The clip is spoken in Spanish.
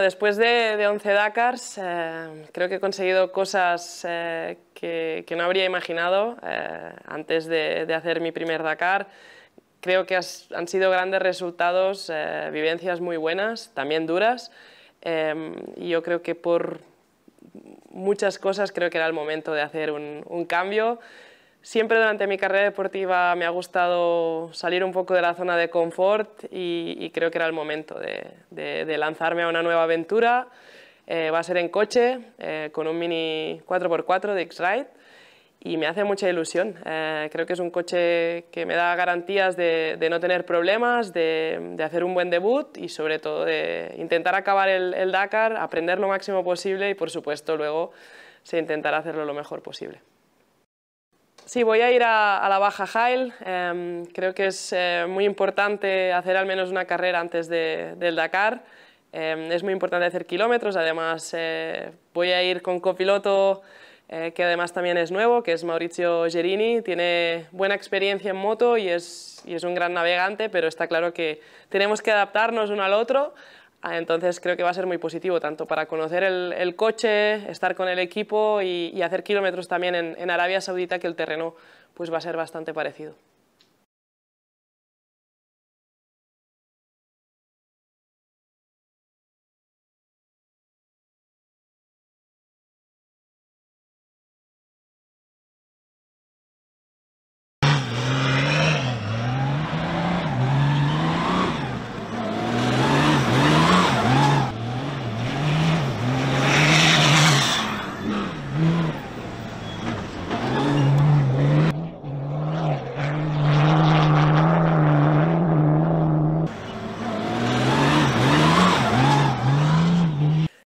después de, 11 Dakars, eh, creo que he conseguido cosas eh, que, no habría imaginado eh, antes de, hacer mi primer Dakar. Creo que han sido grandes resultados, vivencias muy buenas, también duras. Em, y yo creo que por muchas cosas creo que era el momento de hacer un cambio. Siempre durante mi carrera deportiva me ha gustado salir un poco de la zona de confort y, creo que era el momento de, lanzarme a una nueva aventura. Eh, va a ser en coche, eh, con un Mini 4x4 de X-Ride y me hace mucha ilusión. Eh, creo que es un coche que me da garantías de, no tener problemas, de, hacer un buen debut y sobre todo de intentar acabar el, el Dakar, aprender lo máximo posible y por supuesto luego se intentará hacerlo lo mejor posible. Sí, voy a ir a, la Baja Jail. Em, creo que es eh, muy importante hacer al menos una carrera antes del Dakar. Em, es muy importante hacer kilómetros. Además, eh, voy a ir con copiloto, eh, que además también es nuevo, que es Maurizio Gerini. Tiene buena experiencia en moto y es un gran navegante, pero está claro que tenemos que adaptarnos uno al otro Ah, entonces creo que va a ser muy positivo, tanto para conocer el, coche, estar con el equipo y, hacer kilómetros también en, en, Arabia Saudita, que el terreno pues, va a ser bastante parecido.